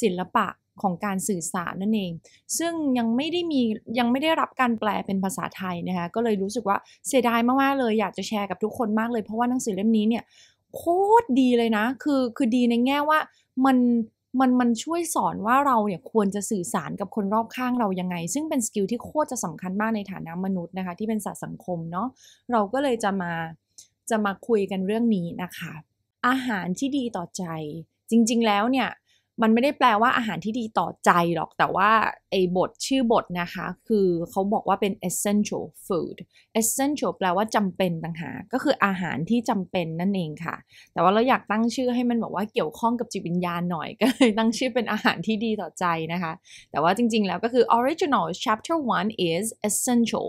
ศิลปะของการสื่อสารนั่นเอง ซึ่งยังไม่ได้มียังไม่ได้รับการแปลเป็นภาษาไทยนะคะ ก็เลยรู้สึกว่าเสียดายมากๆเลย อยากจะแชร์กับทุกคนมากเลย เพราะว่าหนังสือเล่มนี้เนี่ยโคตรดีเลยนะ คือคือดีในแง่ว่ามันมันมันช่วยสอนว่าเราเนี่ยควรจะสื่อสารกับคนรอบข้างเรายังไง ซึ่งเป็นสกิลที่โคตรจะสำคัญมากในฐานะมนุษย์นะคะที่เป็นสัตว์สังคมเนาะ เราก็เลยจะมาจะมาคุยกันเรื่องนี้นะคะ อาหารที่ดีต่อใจ จริงๆ แล้วเนี่ยมันไม่ได้แปลว่าอาหารที่ดีต่อใจหรอก แต่ว่าไอ้บทชื่อบทนะคะ คือเขาบอกว่าเป็น essential food essential แปลว่าจำเป็นต่างหาก ก็คืออาหารที่จำเป็นนั่นเองค่ะ แต่ว่าเราอยากตั้งชื่อให้มันบอกว่าเกี่ยวข้องกับจิตวิญญาณหน่อย ก็เลยตั้งชื่อเป็นอาหารที่ดีต่อใจนะคะ แต่ว่าจริงๆแล้วก็คือ original chapter one is essential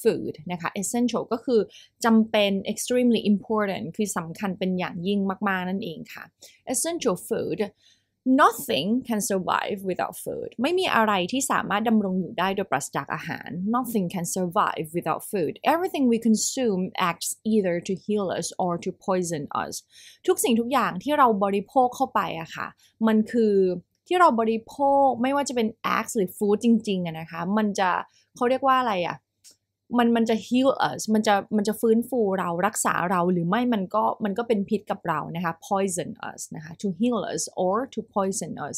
food นะคะ essential ก็คือจำเป็น extremely important คือสำคัญเป็นอย่างยิ่งมากๆ นั่นเองค่ะ essential food nothing can survive without food ไม่มีอะไรที่สามารถดำรงอยู่ได้โดยปราศจากอาหาร nothing can survive without food everything we consume acts either to heal us or to poison us ทุกสิ่งทุกอย่างที่เราบริโภคเข้าไปอะค่ะ มันคือที่เราบริโภคไม่ว่าจะเป็น acts หรือ food จริงๆอะนะคะ มันจะเขาเรียกว่าอะไรอะมันมันจะฮิ a เออมันจะมันจะฟื้นฟูเรารักษาเราหรือไม่ มันก็มันก็เป็นพิษกับเรา นะคะ poison us นะคะ to heal us or to poison us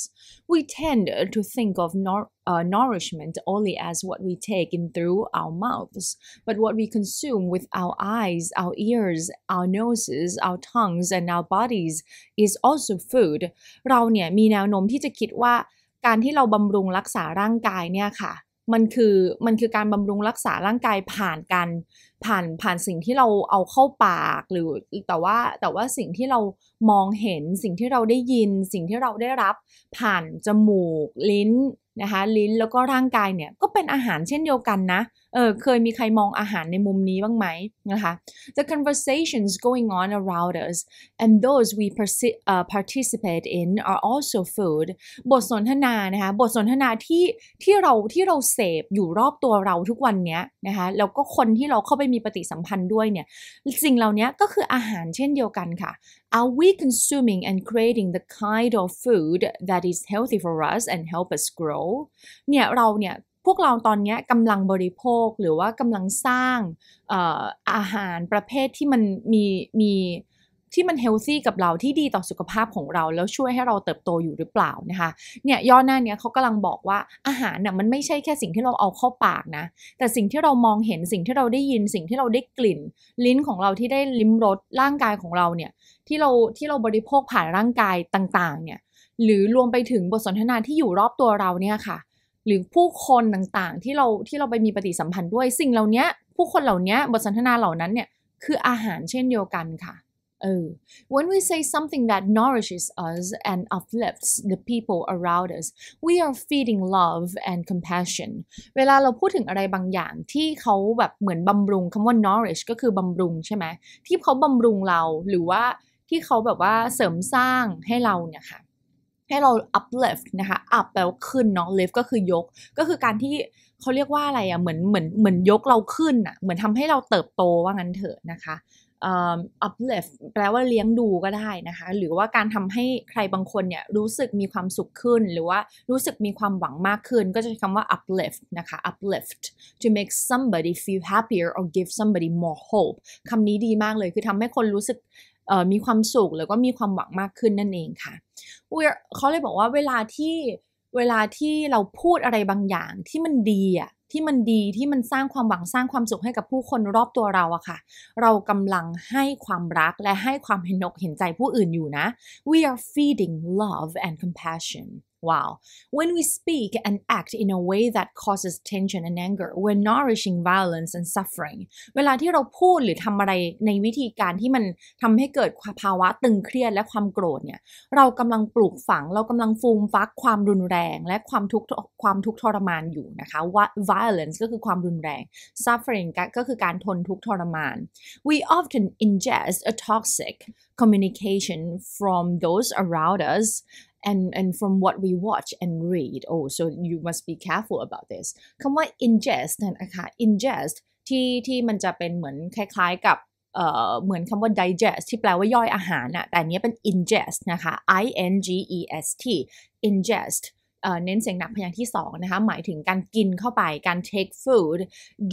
we tend to think of nor- Uh, nourishment only as what we take in through our mouths, but what we consume with our eyes, our ears, our noses, our tongues, and our bodies is also food. เราเนี่ยมีแนวโน้มที่จะคิดว่าการที่เราบำรุงรักษาร่างกายเนี่ยค่ะมันคือมันคือการบำรุงรักษาร่างกายผ่านการผ่านผ่านสิ่งที่เราเอาเข้าปาก หรือแต่ว่าแต่ว่าสิ่งที่เรามองเห็นสิ่งที่เราได้ยินสิ่งที่เราได้รับผ่านจมูกลิ้นนะคะลิ้นแล้วก็ร่างกายเนี่ย ก็เป็นอาหารเช่นเดียวกันนะเออเคยมีใครมองอาหารในมุมนี้บ้างไหม นะคะ the conversations going on around us and those we participate in are also food บทสนทนานะคะ บทสนทนาที่ที่เราที่เราเสพอยู่รอบตัวเราทุกวันเนี้ยนะคะแล้วก็คนที่เราเข้าไปมีปฏิสัมพันธ์ด้วยเนี่ยสิ่งเหล่านี้ก็คืออาหารเช่นเดียวกันค่ะ Are we consuming and creating the kind of food that is healthy for us and help us grow เนี่ยเราเนี่ยพวกเราตอนนี้กำลังบริโภคหรือว่ากำลังสร้างอาหารประเภทที่มันมีมีที่มันเฮลซี่กับเราที่ดีต่อสุขภาพของเราแล้วช่วยให้เราเติบโตอยู่หรือเปล่านะคะเนี่ยย่อหน้าเนี้ยเขากำลังบอกว่าอาหารน่ยมันไม่ใช่แค่สิ่งที่เราเอาเข้าปากนะ แต่สิ่งที่เรามองเห็นสิ่งที่เราได้ยินสิ่งที่เราได้กลิ่น ลิ้นของเราที่ได้ลิ้มรสร่างกายของเราเนี่ยที่เราที่เราบริโภคผ่านร่างกายต่างๆเนี่ยหรือรวมไปถึงบทสนทนาที่อยู่รอบตัวเราเนี่ยค่ะหรือผู้คนต่างๆที่เราที่เราไปมีปฏิสัมพันธ์ด้วย สิ่งเหล่านี้ผู้คนเหล่านี้บทสนทนาเหล่านั้นเนี่ย คืออาหารเช่นเดียวกันค่ะเออ when we say something that nourishes us and uplifts the people around us we are feeding love and compassion เวลาเราพูดถึงอะไรบางอย่างที่เขาแบบเหมือนบำรุงคำว่า nourish ก็คือบำรุงใช่ไหมที่เขาบำรุงเราหรือว่าที่เขาแบบว่าเสริมสร้างให้เราเนี่ยค่ะให้เรา uplift นะคะ up แปลว่าขึ้นเนาะ lift ก็คือยก ก็คือการที่เขาเรียกว่าอะไรอะ่ะเหมือนเหมือนเหมือนยกเราขึ้นอะ่ะเหมือนทำให้เราเติบโตว่างั้นเถอะนะคะอัพเลฟแปลว่าเลี้ยงดูก็ได้นะคะ หรือว่าการทำให้ใครบางคนเนี่ยรู้สึกมีความสุขขึ้น หรือว่ารู้สึกมีความหวังมากขึ้น ก็จะใช้คำว่า uplift นะคะ uplift to make somebody feel happier or give somebody more hope คำนี้ดีมากเลย คือทำให้คนรู้สึกมีความสุขแล้วก็มีความหวังมากขึ้นนั่นเองค่ะเขาเลยบอกว่าเวลาที่เวลาที่เราพูดอะไรบางอย่างที่มันดีอ่ะที่มันดีที่มันสร้างความหวังสร้างความสุขให้กับผู้คนรอบตัวเราอะค่ะเรากำลังให้ความรักและให้ความเห็นอกเห็นใจผู้อื่นอยู่นะ we are feeding love and compassion Wow. When we speak and act in a way that causes tension and anger, we're nourishing violence and suffering. เวลาที่เราพูดหรือทำอะไรในวิธีการที่มันทำให้เกิดภาวะตึงเครียดและความโกรธเนี่ย เรากำลังปลูกฝัง เรากำลังฟูมฟักความรุนแรงและความทุกข์ความทุกข์ทรมานอยู่นะคะว่า violence ก็คือความรุนแรง suffering ก็คือการทนทุกข์ทรมาน we often ingest a toxic communication from those around us and and from what we watch and read oh s o you must be careful about this คำว่า ingest นะคะ ingest ที่ที่มันจะเป็นเหมือนคล้ายๆกับ เอ่อเหมือนคำว่า digest ที่แปลว่าย่อยอาหารนะแต่เนี้ยเป็น ingest นะคะ i n g e s t ingest เน้นเสียงหนักพยางค์ที่2นะคะหมายถึงการกินเข้าไปการ take food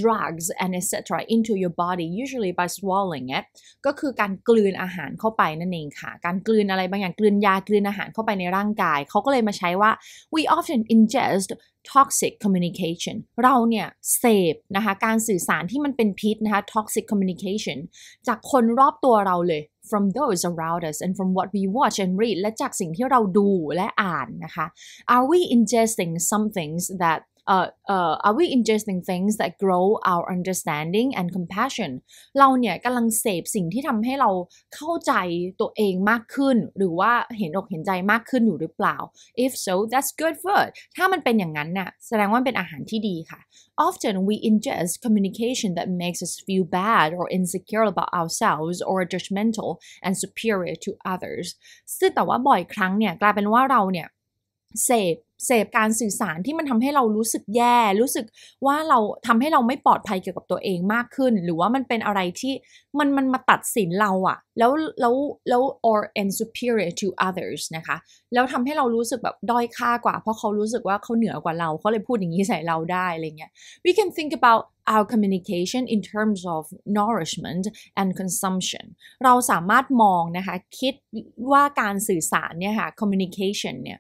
drugs and etc into your body usually by swallowing it ก็คือการกลืนอาหารเข้าไปนั่นเองค่ะ การกลืนอะไรบางอย่างกลืนยากลืนอาหารเข้าไปในร่างกาย เขาก็เลยมาใช้ว่า we often ingest toxic communication เราเนี่ย เสพนะคะการสื่อสารที่มันเป็นพิษนะคะ toxic communication จากคนรอบตัวเราเลย from those around us and from what we watch and read และจากสิ่งที่เราดูและอ่านนะคะ are we ingesting some things that uh, uh, are we ingesting things that grow our understanding and compassion เราเนี่ยกำลังเสพสิ่งที่ทำให้เราเข้าใจตัวเองมากขึ้น หรือว่าเห็นอกเห็นใจมากขึ้นอยู่หรือเปล่า if so that's good f o r d ถ้ามันเป็นอย่างนั้นน่ะแสดงว่าเป็นอาหารที่ดีค่ะ often we ingest communication that makes us feel bad or insecure about ourselves or judgmental and superior to others ซึ่งแต่ว่าบ่อยครั้งเนี่ยกลายเป็นว่าเราเนี่ยเสพเสพการสื่อสารที่มันทำให้เรารู้สึกแย่รู้สึกว่าเราทำให้เราไม่ปลอดภัยเกี่ยวกับตัวเองมากขึ้น หรือว่ามันเป็นอะไรที่มันมันมาตัดสินเราอะแล้วแล้วแล้ว or and superior to others นะคะ แล้วทำให้เรารู้สึกแบบด้อยค่ากว่า เพราะเขารู้สึกว่าเขาเหนือกว่าเรา เขาเลยพูดอย่างนี้ใส่เราได้อะไรเงี้ย we can think about our communication in terms of nourishment and consumption เราสามารถมองนะคะ คิดว่าการสื่อสารเนี่ยค่ะ communication เนี่ย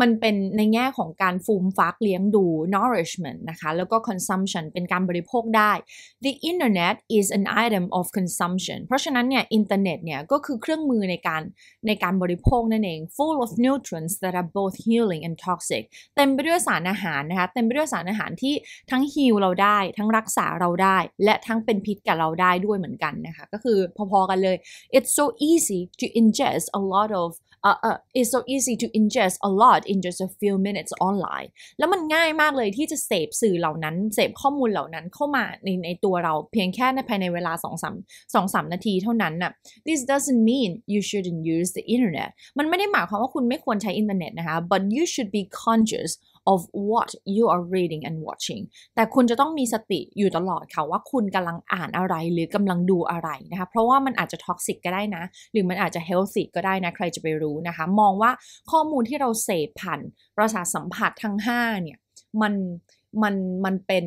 มันเป็นในแง่ของการฟูมฟักเลี้ยงดู nourishment นะคะ แล้วก็ consumption เป็นการบริโภคได้ the internet is an item of consumption เพราะฉะนั้นเนี่ยอินเทอร์เน็ตเนี่ยก็คือเครื่องมือในการในการบริโภคนั่นเอง full of nutrients that are both healing and toxic เต็มไปด้วยสารอาหารนะคะ เต็มไปด้วยสารอาหารที่ทั้งฮิลเราได้ ทั้งรักษาเราได้ และทั้งเป็นพิษกับเราได้ด้วยเหมือนกันนะคะ ก็คือพอๆกันเลย it's so easy to ingest a lot of uh, uh, it's so easy to ingest a lot in just a few minutes online แล้วมันง่ายมากเลยที่จะเสพสื่อเหล่านั้น เสพข้อมูลเหล่านั้นเข้ามาในในตัวเรา เพียงแค่ในภายในเวลา2 3 2 3 นาทีเท่านั้นน่ะ this doesn't mean you shouldn't use the internet มันไม่ได้หมายความว่าคุณไม่ควรใช้อินเทอร์เน็ตนะคะ but you should be conscious of what you are reading and watching แต่คุณจะต้องมีสติอยู่ตลอดค่ะ ว่า คุณกำลังอ่านอะไรหรือกำลังดูอะไรนะคะเพราะว่ามันอาจจะท็อกซิกก็ได้นะ หรือมันอาจจะเฮลซิกก็ได้นะ ใครจะไปรู้นะคะ มองว่าข้อมูลที่เราเสพผ่านประสาทสัมผัสทั้ง5เนี่ยมันมันมันเป็น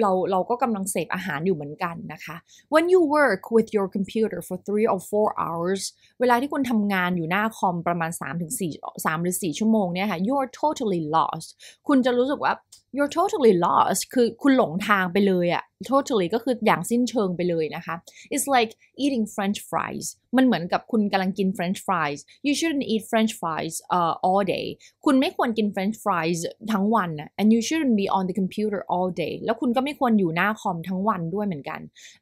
เราเราก็กำลังเสพอาหารอยู่เหมือนกันนะคะ when you work with your computer for three or four hours เวลาที่คุณทำงานอยู่หน้าคอมประมาณ3ถึง4 3หรือ4 ชั่วโมงเนี่ยค่ะ you're totally lost คุณจะรู้สึกว่า you're totally lost คือคุณหลงทางไปเลยอะ totally ก็คืออย่างสิ้นเชิงไปเลยนะคะ it's like eating French fries มันเหมือนกับคุณกำลังกิน French fries you shouldn't eat French fries uh, all day คุณไม่ควรกิน French fries ทั้งวันนะ and you shouldn't be on the computer all day แล้วคุณก็ไม่ควรอยู่หน้าคอมทั้งวันด้วยเหมือนกัน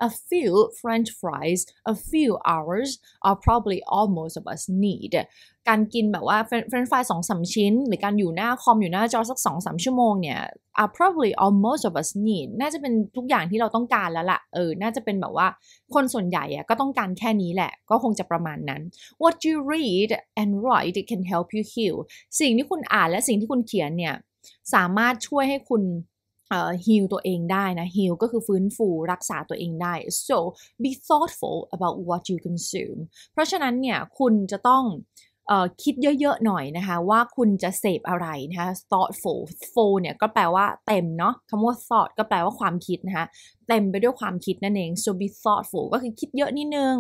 a few French fries a few hours are probably all most of us need การกินแบบว่าเฟรนฟรายสองสาชิ้น หรือการอยู่หน้าคอมอยู่หน้าจอสักสองสามชั่วโมงเนี่ย are probably all most of us need น่าจะเป็นทุกอย่างที่เราต้องการแล้วละ่ะเออน่าจะเป็นแบบว่าคนส่วนใหญ่อะก็ต้องการแค่นี้แหละ ก็คงจะประมาณนั้น what you read and write can help you heal สิ่งที่คุณอ่านและสิ่งที่คุณเขียนเนี่ยสามารถช่วยให้คุณฮิลตัวเองได้นะฮิลก็คือฟื้นฟูรักษาตัวเองได้ so be thoughtful about what you consume เพราะฉะนั้นเนี่ยคุณจะต้องคิดเยอะ ๆ หน่อยนะคะว่าคุณจะเสพอะไรนะคะ thoughtful full เนี่ยก็แปลว่าเต็มเนาะคำว่า thought ก็แปลว่าความคิดนะคะเต็มไปด้วยความคิดนั่นเอง so be thoughtful ก็คือคิดเยอะนิดนึง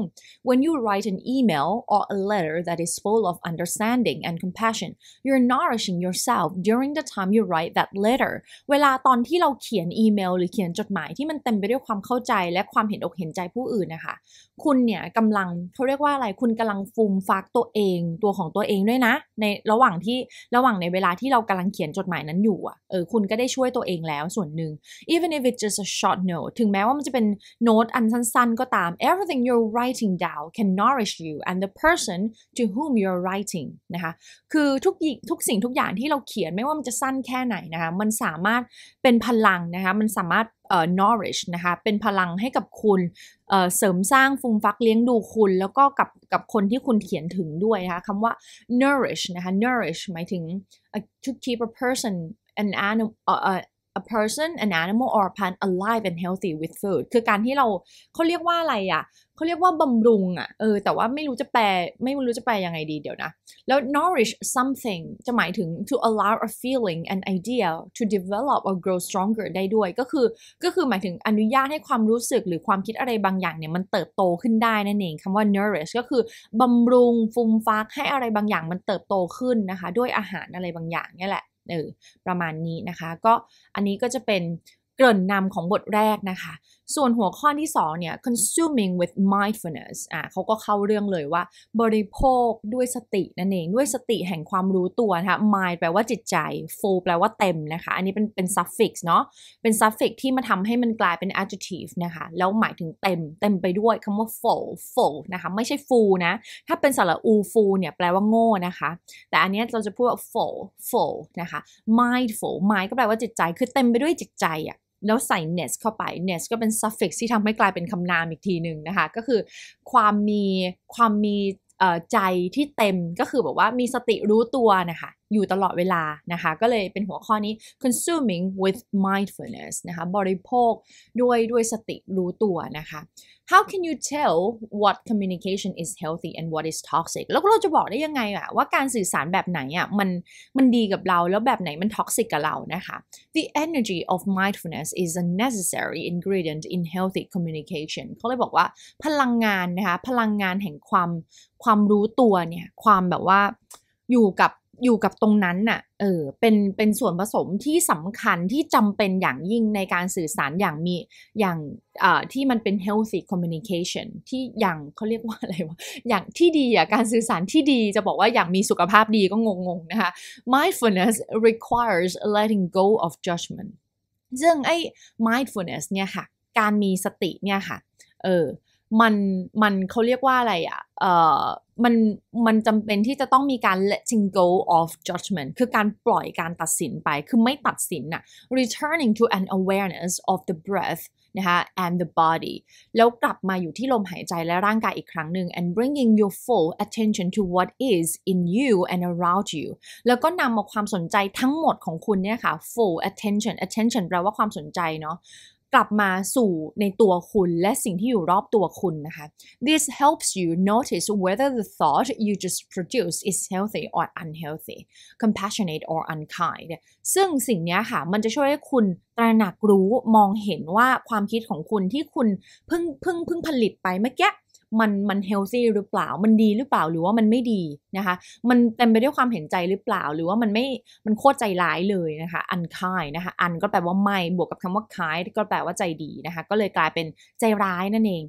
when you write an email or a letter that is full of understanding and compassion you're nourishing yourself during the time you write that letter เวลาตอนที่เราเขียนอีเมลหรือเขียนจดหมายที่มันเต็มไปด้วยความเข้าใจและความเห็นอกเห็นใจผู้อื่นนะคะ คุณเนี่ยกำลังเขาเรียกว่าอะไร คุณกำลังฟูมฟักตัวเอง ตัวของตัวเองด้วยนะ ในระหว่างที่ ระหว่างในเวลาที่เรากำลังเขียนจดหมายนั้นอยู่อ่ะเออ คุณก็ได้ช่วยตัวเองแล้วส่วนหนึ่ง even if it's just a short note ถึงแม้ว่ามันจะเป็นโน้ตอันสั้นๆ ก็ตาม everything you're writing down can nourish you and the person to whom you're writing นะคะ คือทุกทุกสิ่งทุกอย่างที่เราเขียนไม่ว่ามันจะสั้นแค่ไหนนะคะ มันสามารถเป็นพลังนะคะ มันสามารถเอ่อ nourish นะคะ เป็นพลังให้กับคุณเอ่อเสริมสร้างฟูมฟักเลี้ยงดูคุณแล้วก็กับกับคนที่คุณเขียนถึงด้วยนะคะคำว่า nourish นะคะ nourish หมายถึง to keep a person an animal uh, a person an animal or a plant alive and healthy with food คือการที่เราเขาเรียกว่าอะไรอะ่ะเขาเรียกว่าบำรุงอะ่ะเออ แต่ว่าไม่รู้จะแปลไม่รู้จะแปลยังไงดีเดี๋ยวนะ แล้ว nourish something จะหมายถึง to allow a feeling an idea to develop or grow stronger ได้ด้วย ก็คือก็คือหมายถึงอนุญาตให้ความรู้สึกหรือความคิดอะไรบางอย่างเนี่ย มันเติบโตขึ้นได้นั่นเองคำว่า nourish ก็คือบำรุงฟุมฟักให้อะไรบางอย่างมันเติบโตขึ้นนะคะด้วยอาหารอะไรบางอย่างนี่แหละเออประมาณนี้นะคะก็อันนี้ก็จะเป็นเกริ่นนำของบทแรกนะคะส่วนหัวข้อที่2เนี่ย consuming with mindfulness อ่ะเขาก็เข้าเรื่องเลยว่าบริโภคด้วยสตินั่นเอง ด้วยสติแห่งความรู้ตัวนะคะ mind แปลว่าจิตใจ full แปลว่าเต็มนะคะ อันนี้เป็นเป็น suffix เนาะเป็น suffix ที่มาทำให้มันกลายเป็น adjective นะคะ แล้วหมายถึงเต็มเต็มไปด้วยคำว่า full full นะคะ ไม่ใช่ full นะ ถ้าเป็นสระอู full เนี่ยแปลว่าโง่นะคะ แต่อันนี้เราจะพูดว่า full full นะคะ mindful mind ก็แปลว่าจิตใจคือเต็มไปด้วยจิตใจอะแล้วใส่ ness เข้าไป ness ก็เป็น suffix ที่ทำให้กลายเป็นคำนามอีกทีหนึ่งนะคะ ก็คือความมีความมีใจที่เต็มก็คือแบบว่ามีสติรู้ตัวนะคะอยู่ตลอดเวลา นะคะ ก็เลยเป็นหัวข้อนี้ consuming with mindfulness นะคะบริโภคด้วยด้วยสติรู้ตัวนะคะ how can you tell what communication is healthy and what is toxic แล้วเราจะบอกได้ยังไงอะว่าการสื่อสารแบบไหนอะมันมันดีกับเรา แล้วแบบไหนมันท็อกซิกกับเรานะคะ the energy of mindfulness is a necessary ingredient in healthy communication เขาเลยบอกว่าพลังงานนะคะ พลังงานแห่งความความรู้ตัวเนี่ย ความแบบว่าอยู่กับอยู่กับตรงนั้นน่ะ เออ เป็น เป็นส่วนผสมที่สำคัญที่จำเป็นอย่างยิ่งในการสื่อสารอย่างมีอย่างอ่ที่มันเป็น healthy communication ที่อย่างเขาเรียกว่าอะไรวะ อย่างที่ดีอ่ะ การสื่อสารที่ดีจะบอกว่าอย่างมีสุขภาพดีก็งงๆ นะคะ mindfulness requires letting go of judgment ซึ่งไอ้ mindfulness เนี่ยค่ะ การมีสติเนี่ยค่ะ เออ มัน มันเขาเรียกว่าอะไรอ่ะมันมันจำเป็นที่จะต้องมีการ letting go of judgment คือการปล่อยการตัดสินไป คือไม่ตัดสินน่ะ returning to an awareness of the breath นะคะ and the body แล้วกลับมาอยู่ที่ลมหายใจและร่างกายอีกครั้งหนึ่ง and bringing your full attention to what is in you and around you แล้วก็นำเอาความสนใจทั้งหมดของคุณเนี่ยค่ะ full attention attention แปลว่าความสนใจเนาะกลับมาสู่ในตัวคุณและสิ่งที่อยู่รอบตัวคุณนะคะ This helps you notice whether the thought you just produce is healthy or unhealthy compassionate or unkind ซึ่งสิ่งนี้ค่ะ มันจะช่วยให้คุณตระหนักรู้มองเห็นว่าความคิดของคุณที่คุณเพิ่งเพิ่งเพิ่งผลิตไปเมื่อกี้มันมันเฮลซี่หรือเปล่า มันดีหรือเปล่า หรือว่ามันไม่ดีนะคะ มันเต็มไปด้วยความเห็นใจหรือเปล่า หรือว่ามันไม่ มันโคตรใจร้ายเลยนะคะ อันคายนะคะ อันก็แปลว่าไม่ บวกกับคำว่าคาย ก็แปลว่าใจดีนะคะ ก็เลยกลายเป็นใจร้ายนั่นเอง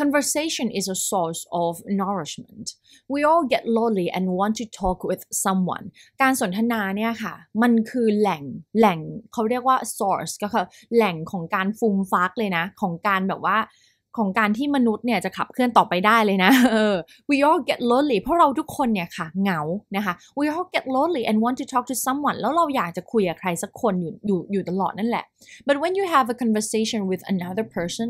Conversation is a source of nourishment. We all get lonely and want to talk with someone. การสนทนาเนี่ยค่ะ มันคือแหล่ง แหล่งเขาเรียกว่า source ก็คือแหล่งของการฟูมฟักเลยนะ ของการแบบว่าของการที่มนุษย์เนี่ยจะขับเคลื่อนต่อไปได้เลยนะ we all get lonely เพราะเราทุกคนเนี่ยค่ะเหงานะคะ we all get lonely and want to talk to someone แล้วเราอยากจะคุยกับใครสักคนอยู่อยู่อยู่ตลอดนั่นแหละ but when you have a conversation with another person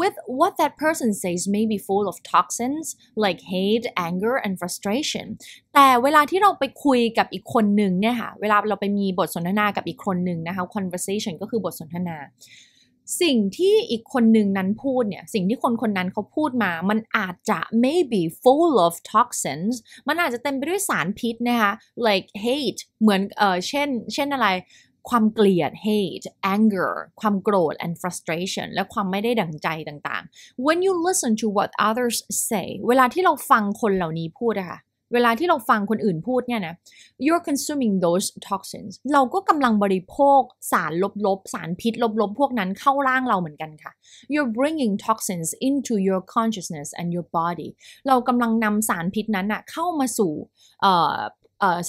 with what that person says may be full of toxins like hate anger and frustration แต่เวลาที่เราไปคุยกับอีกคนหนึ่งเนี่ยค่ะ เวลาเราไปมีบทสนทนากับอีกคนหนึ่งนะคะ conversation ก็คือบทสนทนาสิ่งที่อีกคนหนึ่งนั้นพูดเนี่ย สิ่งที่คนคนนั้นเขาพูดมา มันอาจจะ maybe full of toxins มันอาจจะเต็มไปด้วยสารพิษนะคะ like hate เหมือนเออเช่น เช่นอะไร ความเกลียด hate anger ความโกรธ and frustration และความไม่ได้ดังใจต่างๆ when you listen to what others say เวลาที่เราฟังคนเหล่านี้พูดอะค่ะเวลาที่เราฟังคนอื่นพูดเนี่ยนะ you're consuming those toxins เราก็กำลังบริโภคสารลบๆ สารพิษลบๆ พวกนั้นเข้าร่างเราเหมือนกันค่ะ you're bringing toxins into your consciousness and your body เรากำลังนำสารพิษนั้นอะเข้ามาสู่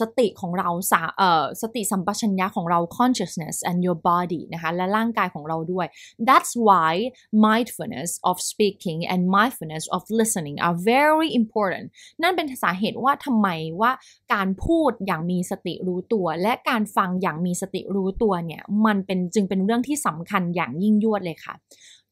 สติของเราสาสติสัมปชัญญะของเรา consciousness and your body นะคะและร่างกายของเราด้วย that's why mindfulness of speaking and mindfulness of listening are very important นั่นเป็นสาเหตุว่าทำไมว่าการพูดอย่างมีสติรู้ตัว และการฟังอย่างมีสติรู้ตัวเนี่ยมันเป็นจึงเป็นเรื่องที่สำคัญอย่างยิ่งยวดเลยค่ะ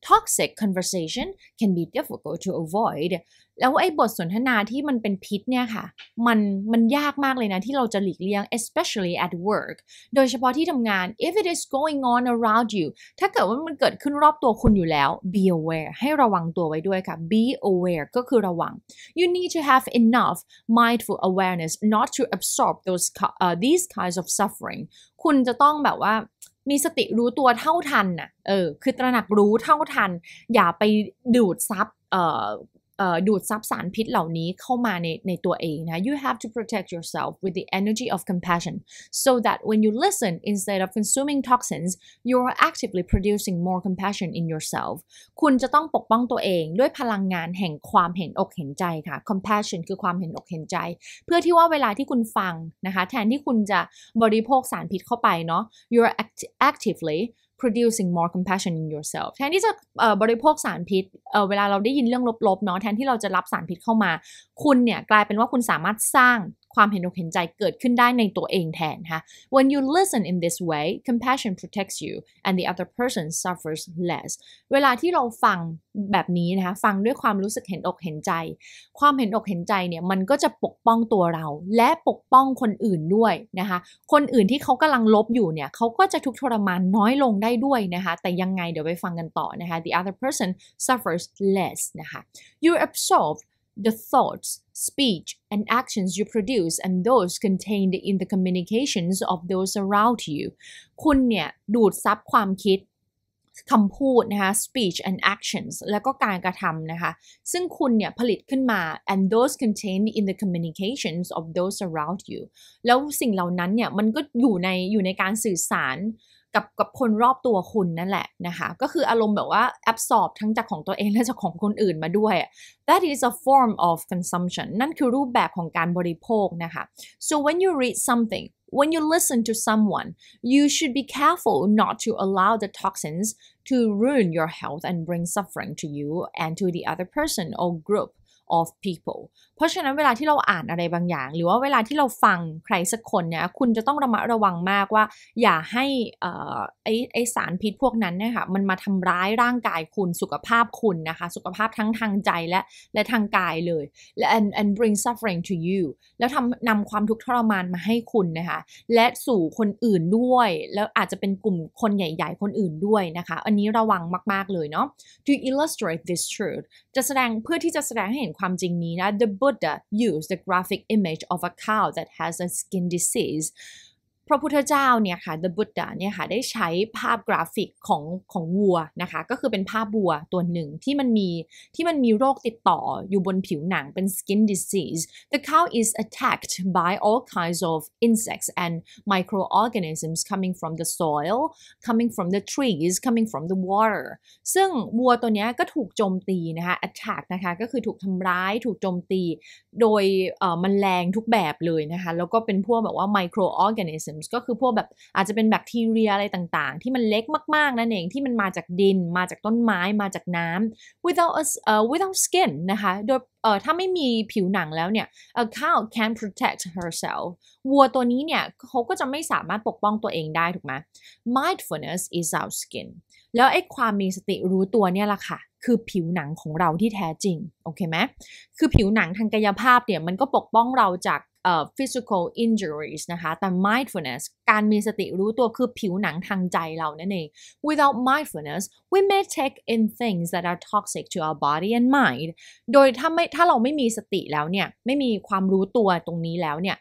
toxic conversation can be difficult to avoid แล้วไอ้บทสนทนาที่มันเป็นพิษเนี่ยค่ะ มัน มันยากมากเลยนะ ที่เราจะหลีกเลี่ยง especially at work โดยเฉพาะที่ทำงาน if it is going on around you ถ้าเกิดว่ามันเกิดขึ้นรอบตัวคุณอยู่แล้ว be aware ให้ระวังตัวไว้ด้วยค่ะ be aware ก็คือระวัง you need to have enough mindful awareness not to absorb those uh, these kinds of suffering คุณจะต้องแบบว่ามีสติรู้ตัวเท่าทันน่ะ เออ คือตระหนักรู้เท่าทัน อย่าไปดูดซับ เอ่อดูดซับสารพิษเหล่านี้เข้ามาในในตัวเองนะ you have to protect yourself with the energy of compassion so that when you listen instead of consuming toxins you are actively producing more compassion in yourself คุณจะต้องปกป้องตัวเองด้วยพลังงานแห่งความเห็นอกเห็นใจค่ะ compassion คือความเห็นอกเห็นใจ เพื่อที่ว่าเวลาที่คุณฟังนะคะแทนที่คุณจะบริโภคสารพิษเข้าไปเนาะ you're a actively producing more compassion in yourself แทนที่จะบริโภคสารพิษเเวลาเราได้ยินเรื่องลบๆเนาะแทนที่เราจะรับสารพิษเข้ามา คุณเนี่ยกลายเป็นว่าคุณสามารถสร้างความเห็นอกเห็นใจเกิดขึ้นได้ในตัวเองแทนค่ะ when you listen in this way compassion protects you and the other person suffers less เวลาที่เราฟังแบบนี้นะคะฟังด้วยความรู้สึกเห็นอกเห็นใจ ความเห็นอกเห็นใจเนี่ยมันก็จะปกป้องตัวเราและปกป้องคนอื่นด้วยนะคะคนอื่นที่เขากำลังลบอยู่เนี่ยเขาก็จะทุกทรมานน้อยลงได้ด้วยนะคะแต่ยังไง เดี๋ยวไปฟังกันต่อนะคะ the other person suffers less นะคะ you absorb the thoughts, speech, and actions you produce and those contained in the communications of those around you คุณเนี่ย ดูดซับความคิด คำพูดนะคะ speech and actions แล้วก็การกระทำนะคะ ซึ่งคุณเนี่ย ผลิตขึ้นมา and those contained in the communications of those around you แล้วสิ่งเหล่านั้นเนี่ย มันก็อยู่ในอยู่ในการสื่อสารกับกับคนรอบตัวคุณนั่นแหละนะคะก็คืออารมณ์แบบว่าแอบสอบทั้งจากของตัวเองและจากของคนอื่นมาด้วย that is a form of consumption นั่นคือรูปแบบของการบริโภคนะคะ so when you read something when you listen to someone you should be careful not to allow the toxins to ruin your health and bring suffering to you and to the other person or group of people เพราะฉะนั้นเวลาที่เราอ่านอะไรบางอย่าง หรือว่าเวลาที่เราฟังใครสักคนเนี่ย คุณจะต้องระมัดระวังมากว่า อย่าให้ไอ้ไอสารพิษพวกนั้นเนี่ยค่ะมันมาทำร้ายร่างกายคุณสุขภาพคุณนะคะ สุขภาพทั้งทางใจและ และทางกายเลยและ and and bring suffering to you แล้วทำนำความทุกข์ทรมานมาให้คุณนะคะ และสู่คนอื่นด้วย แล้วอาจจะเป็นกลุ่มคนใหญ่ ๆ คนอื่นด้วยนะคะอันนี้ระวังมาก ๆเลยเนาะ to illustrate this truth จะแสดงเพื่อที่จะแสดงให้เห็นความจริงนี้นะ the Buddha used the graphic image of a cow that has a skin disease พระพุทธเจ้าเนี่ยค่ะ The Buddha เนี่ยค่ะได้ใช้ภาพกราฟิกของของวัวนะคะก็คือเป็นภาพวัวตัวหนึ่งที่มันมีที่มันมีโรคติดต่ออยู่บนผิวหนังเป็น skin disease the cow is attacked by all kinds of insects and microorganisms coming from the soil coming from the trees coming from the water ซึ่งวัวตัวนี้ก็ถูกโจมตีนะคะ attack นะคะก็คือถูกทำร้ายถูกโจมตีโดยมันแรงทุกแบบเลยนะคะแล้วก็เป็นพวกแบบว่า microorganisms mushrooms ก็คือพวกแบบอาจจะเป็นแบคทีเรียอะไรต่างๆ ที่มันเล็กมาก ๆ นั่นเองที่มันมาจากดิน มาจากต้นไม้มาจากน้ำ without a, uh, without skin นะคะโดยเอ่อถ้าไม่มีผิวหนังแล้วเนี่ย a cow can protect herself วัวตัวนี้เนี่ยเขาก็จะไม่สามารถปกป้องตัวเองได้ถูกไหม mindfulness is our skin แล้วไอ้ความมีสติรู้ตัวเนี่ยล่ะค่ะ คือผิวหนังของเราที่แท้จริง โอเคไหมคือผิวหนังทางกายภาพเนี่ยมันก็ปกป้องเราจาก physical injuries นะคะแต่ mindfulness การมีสติรู้ตัวคือผิวหนังทางใจเรานั่นเอง without mindfulness we may take in things that are toxic to our body and mind โดยถ้าไม่ถ้าเราไม่มีสติแล้วเนี่ย ไม่มีความรู้ตัวตรงนี้แล้วเนี่ย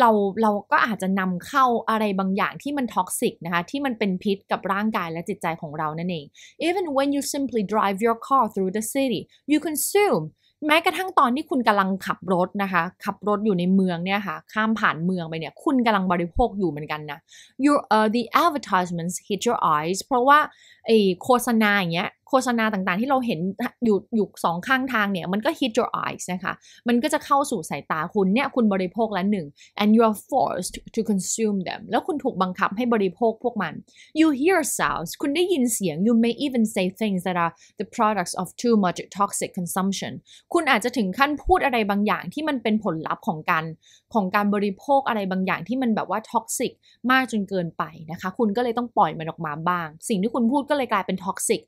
เราเราก็อาจจะนำเข้าอะไรบางอย่างที่มันท็อกซิกนะคะที่มันเป็นพิษกับร่างกายและจิตใจของเรานั่นเอง even when you simply drive your car through the city you consume แม้กระทั่งตอนที่คุณกำลังขับรถนะคะ ขับรถอยู่ในเมืองเนี่ยค่ะ ข้ามผ่านเมืองไปเนี่ย คุณกำลังบริโภคอยู่เหมือนกันนะ your uh, the advertisements hit your eyes เพราะว่าไอโฆษณาอย่างเงี้ยโฆษณาต่างๆที่เราเห็นอยู่อยู่สองข้างทางเนี่ย มันก็ hit your eyes นะคะ มันก็จะเข้าสู่สายตาคุณเนี่ยคุณบริโภคละหนึ่ง and you are forced to consume them แล้วคุณถูกบังคับให้บริโภคพวกมัน you hear sounds คุณได้ยินเสียง you may even say things that are the products of too much toxic consumption คุณอาจจะถึงขั้นพูดอะไรบางอย่างที่มันเป็นผลลัพธ์ของการของการบริโภคอะไรบางอย่างที่มันแบบว่าท็อกซิกมากจนเกินไปนะคะคุณก็เลยต้องปล่อยมันออกมาบ้าง สิ่งที่คุณพูดก็เลยกลายเป็นท็อกซิก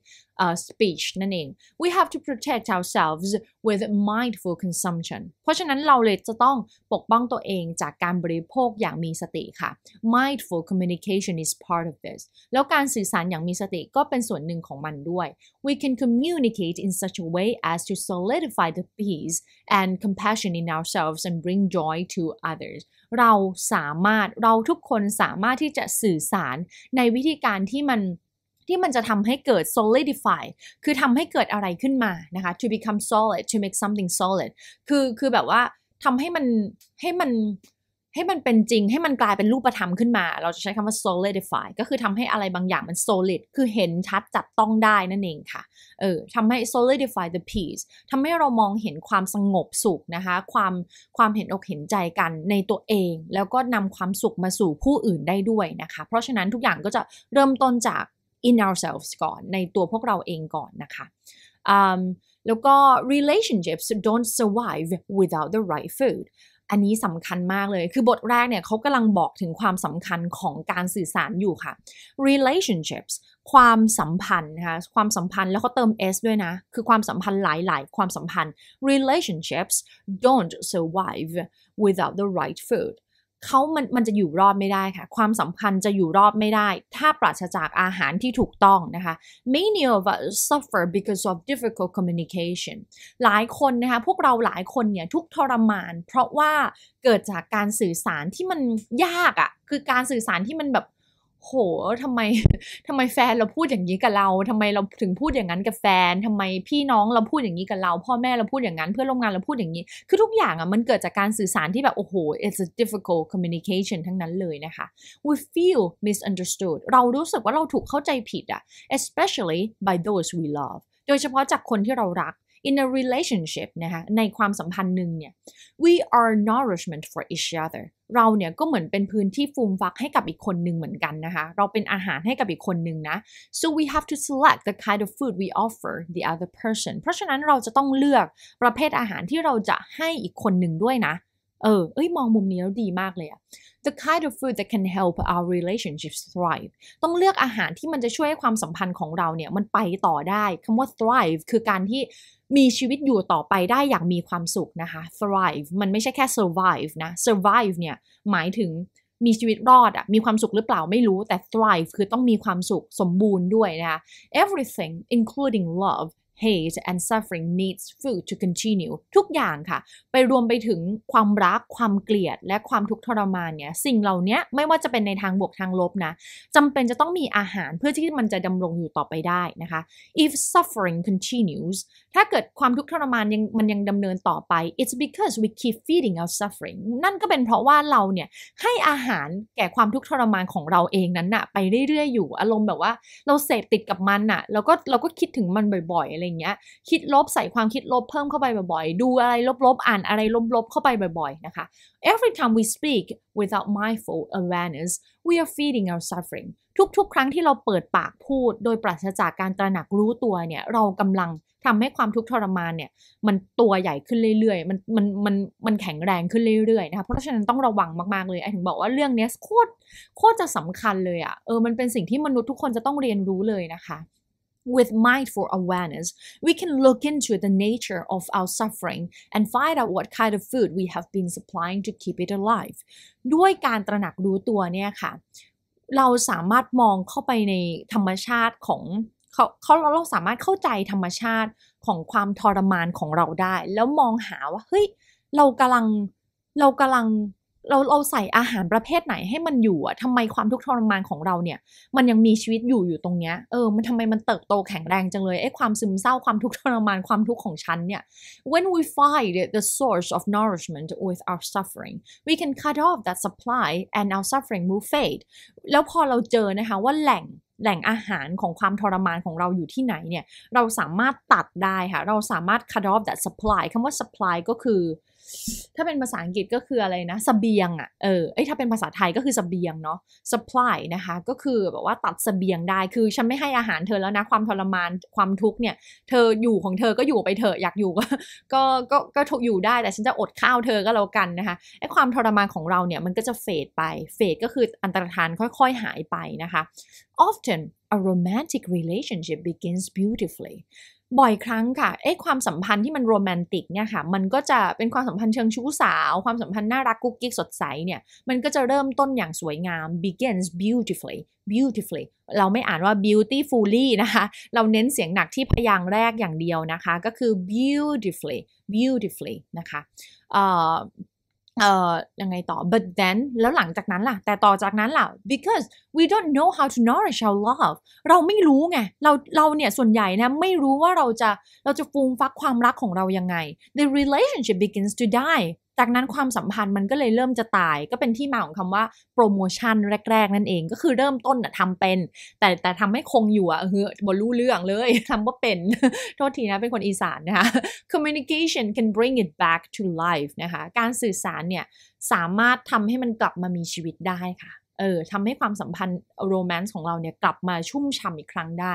uh, speech นั่นเอง we have to protect ourselves with mindful consumption เพราะฉะนั้นเราเลยจะต้องปกป้องตัวเองจากการบริโภคอย่างมีสติค่ะ mindful communication is part of this แล้วการสื่อสารอย่างมีสติก็เป็นส่วนหนึ่งของมันด้วย we can communicate in such a way as to solidify the peace and compassion in ourselves and bring joy to others เราสามารถเราทุกคนสามารถที่จะสื่อสารในวิธีการที่มันที่มันจะทำให้เกิด solidify คือทำให้เกิดอะไรขึ้นมานะคะ to become solid to make something solid คือคือแบบว่าทำให้มันให้มันให้มันเป็นจริง ให้มันกลายเป็นรูปธรรมขึ้นมา เราจะใช้คำว่า solidify ก็คือทำให้อะไรบางอย่างมัน solid คือเห็นชัดจับต้องได้นั่นเองค่ะ เออทำให้ solidify the peace ทำให้เรามองเห็นความสงบสุขนะคะ ความความเห็นอกเห็นใจกันในตัวเอง แล้วก็นำความสุขมาสู่ผู้อื่นได้ด้วยนะคะ เพราะฉะนั้นทุกอย่างก็จะเริ่มต้นจาก in ourselves ก่อนในตัวพวกเราเองก่อนนะคะ um, แล้วก็ relationships don't survive without the right food อันนี้สำคัญมากเลย คือบทแรกเนี่ยเขากำลังบอกถึงความสำคัญของการสื่อสารอยู่ค่ะ relationships ความสัมพันธ์นะคะ ความสัมพันธ์แล้วเขาเติม s ด้วยนะ คือความสัมพันธ์หลายๆ ความสัมพันธ์ relationships don't survive without the right food เขา มัน มันจะอยู่รอดไม่ได้ ค่ะ ความสัมพันธ์จะอยู่รอดไม่ได้ ถ้า ปราศจากอาหารที่ถูกต้อง นะคะ many of us suffer because of difficult communication หลายคน นะคะ พวกเราหลายคน เนี่ย ทุกทรมาน เพราะว่า เกิดจากการสื่อสารที่มันยากอะ่ะ คือการสื่อสารที่มันแบบโหทำไมทำไมแฟนเราพูดอย่างนี้กับเราทำไมเราถึงพูดอย่างนั้นกับแฟนทำไมพี่น้องเราพูดอย่างนี้กับเรา พ่อแม่เราพูดอย่างนั้นเพื่อนร่วมงานเราพูดอย่างนี้ คือทุกอย่างอ่ะมันเกิดจากการสื่อสารที่แบบ โอ้โห it's a difficult communication ทั้งนั้นเลยนะคะ we feel misunderstood เรารู้สึกว่าเราถูกเข้าใจผิดอ่ะ especially by those we love โดยเฉพาะจากคนที่เรารัก in a relationship นะคะในความสัมพันธ์หนึ่งเนี่ย we are nourishment for each other เราเนี่ยก็เหมือนเป็นพื้นที่ฟูมฟักให้กับอีกคนหนึ่งเหมือนกันนะคะ เราเป็นอาหารให้กับอีกคนหนึ่งนะ so we have to select the kind of food we offer the other person เพราะฉะนั้นเราจะต้องเลือกประเภทอาหารที่เราจะให้อีกคนหนึ่งด้วยนะ เออเอ้ย มองมุมนี้แล้วดีมากเลยอะ the kind of food that can help our relationships thrive ต้องเลือกอาหารที่มันจะช่วยให้ความสัมพันธ์ของเราเนี่ย มันไปต่อได้ คำว่า thrive คือการที่มีชีวิตอยู่ต่อไปได้อย่างมีความสุขนะคะ thrive มันไม่ใช่แค่ survive นะ survive เนี่ยหมายถึงมีชีวิตรอดอะมีความสุขหรือเปล่าไม่รู้แต่ thrive คือต้องมีความสุขสมบูรณ์ด้วยนะคะ everything including love hate and suffering needs food to continue ทุกอย่างค่ะ ไปรวมไปถึงความรักความเกลียด และความทุกข์ทรมานเนี่ย สิ่งเหล่านี้ไม่ว่าจะเป็นในทางบวกทางลบนะจำเป็นจะต้องมีอาหารเพื่อที่มันจะดำรงอยู่ต่อไปได้นะคะ if suffering continues ถ้าเกิดความทุกข์ทรมานยังมันยังดำเนินต่อไป it's because we keep feeding our suffering นั่นก็เป็นเพราะว่าเราเนี่ย ให้อาหารแก่ความทุกข์ทรมานของเราเองนั้นนะ่ะไปเรื่อยๆอยู่อารมณ์แบบว่า เราเสพติดกับมันนะ่ะแล้วก็เราก็คิดถึงมันบ่อยๆอะไรอย่างเงี้ยคิดลบใส่ความคิดลบเพิ่มเข้าไปบ่อยๆ ดูอะไรลบๆ อ่านอะไรลบๆเข้าไปบ่อย ๆ นะคะ Every time we speak without mindful awareness we are feeding our suffering ทุกๆ ครั้งที่เราเปิดปากพูดโดยปราศจากการตระหนักรู้ตัวเนี่ย เรากำลังทำให้ความทุกข์ทรมานเนี่ย มันตัวใหญ่ขึ้นเรื่อยๆ มันมันมันมันแข็งแรงขึ้นเรื่อยๆ นะคะ เพราะฉะนั้นต้องระวังมากๆเลย ไอ้ถึงบอกว่าเรื่องนี้โคตรโคตรจะสำคัญเลยอะ่ะ เออมันเป็นสิ่งที่มนุษย์ทุกคนจะต้องเรียนรู้เลยนะคะ With mindful awareness, we can look into the nature of our suffering and find out what kind of food we have been supplying to keep it alive. ด้วยการตระหนักรู้ตัวเนี่ยค่ะ เราสามารถมองเข้าไปในธรรมชาติของเขาเขาเราสามารถเข้าใจธรรมชาติของความทรมานของเราได้ แล้วมองหาว่าเฮ้ยเรากำลังเรากำลังเราเราใส่อาหารประเภทไหนให้มันอยู่อะทำไมความทุกข์ทรมานของเราเนี่ย มันยังมีชีวิตอยู่อยู่ตรงเนี้ย เออ มันทำไมมันเติบโตแข็งแรงจังเลย ไอ้ความซึมเศร้าความทุกข์ทรมานความทุกข์ของฉันเนี่ย when we find the source of nourishment with our suffering we can cut off that supply and our suffering will fade แล้วพอเราเจอนะคะว่าแหล่งแหล่งอาหารของความทรมานของเราอยู่ที่ไหนเนี่ย เราสามารถตัดได้ค่ะ เราสามารถ cut off that supply คำว่า supply ก็คือถ้าเป็นภาษาอังกฤษก็คืออะไรนะสเบียงอะ่ะเออไอถ้าเป็นภาษาไทยก็คือสเบียงเนาะ supply นะคะก็คือแบบว่าตัดสเบียงได้คือฉันไม่ให้อาหารเธอแล้วนะความทรมานความทุกข์เนี่ยเธออยู่ของเธอก็อยู่ไปเถอะอยากอยู่ก็ก็ก็ก็ทุกอยู่ได้แต่ฉันจะอดข้าวเธอก็แล้วกันนะคะไอความทรมานของเราเนี่ยมันก็จะเฟดไปเฟดก็คืออันตรธานค่อยๆหายไปนะคะ often a romantic relationship begins beautifully บ่อยครั้งค่ะเอ๊ะความสัมพันธ์ที่มันโรแมนติกเนี่ยค่ะ มันก็จะเป็นความสัมพันธ์เชิงชู้สาว ความสัมพันธ์น่ารักกุ๊กกิ๊กสดใสเนี่ย มันก็จะเริ่มต้นอย่างสวยงาม begins beautifully beautifully เราไม่อ่านว่า beautifully นะคะ เราเน้นเสียงหนักที่พยางค์แรกอย่างเดียวนะคะ ก็คือ beautifully beautifully นะคะเอ่อยังไงต่อ but then แล้วหลังจากนั้นล่ะ แต่ต่อจากนั้นล่ะ because we don't know how to nourish our love เราไม่รู้ไง เรา เราเนี่ย ส่วนใหญ่นะ ไม่รู้ว่าเราจะเราจะฟูมฟักความรักของเรายังไง the relationship begins to die จากนั้นความสัมพันธ์มันก็เลยเริ่มจะตายก็เป็นที่มาของคำว่าโปรโมชั่นแรกๆ นั่นเองก็คือเริ่มต้นอะทำเป็น แต่แต่ทำให้คงอยู่อะเฮ้อบรู้เรื่องเลยทำว่าเป็นโทษทีนะเป็นคนอีสานนะคะ communication can bring it back to life นะคะ การสื่อสารเนี่ย สามารถทำให้มันกลับมามีชีวิตได้ค่ะเออทำให้ความสัมพันธ์โรแมนต์ของเราเนี่ยกลับมาชุ่มฉ่ำอีกครั้งได้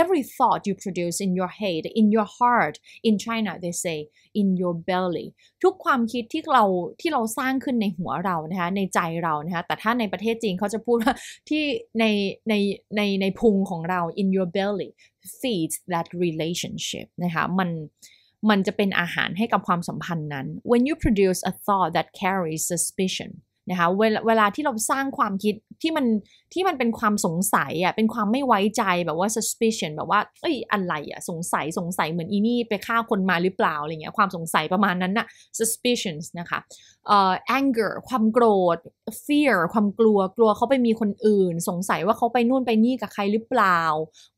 every thought you produce in your head in your heart in China they say in your belly ทุกความคิดที่เราที่เราสร้างขึ้นในหัวเรานะคะในใจเรานะคะแต่ถ้าในประเทศจีนเขาจะพูดว่าที่ในในในในพุงของเรา in your belly feeds that relationship นะคะมันมันจะเป็นอาหารให้กับความสัมพันธ์นั้น when you produce a thought that carries suspicion นะคะเวลาเวลาที่เราสร้างความคิดที่มันที่มันเป็นความสงสัยอ่ะเป็นความไม่ไว้ใจแบบว่า suspicion แบบว่าเอ้ยอะไรอ่ะ สงสัยสงสัยเหมือนอีนี่ไปฆ่าคนมาหรือเปล่าอะไรเงี้ยความสงสัยประมาณนั้นน่ะ suspicions นะคะเอ่อ anger ความโกรธ fear ความกลัวกลัวเขาไปมีคนอื่น สงสัยว่าเขาไปนู่นไปนี่กับใครหรือเปล่า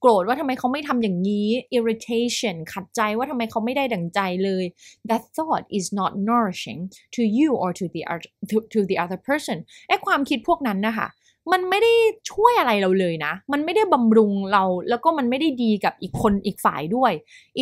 โกรธว่าทำไมเขาไม่ทำอย่างนี้ irritation ขัดใจว่าทำไมเขาไม่ได้ดังใจเลย that thought is not nourishing to you or to the to, to the other per person ไอ้ความคิดพวกนั้นนะคะมันไม่ได้ช่วยอะไรเราเลยนะ มันไม่ได้บำรุงเรา แล้วก็มันไม่ได้ดีกับอีกคนอีกฝ่ายด้วย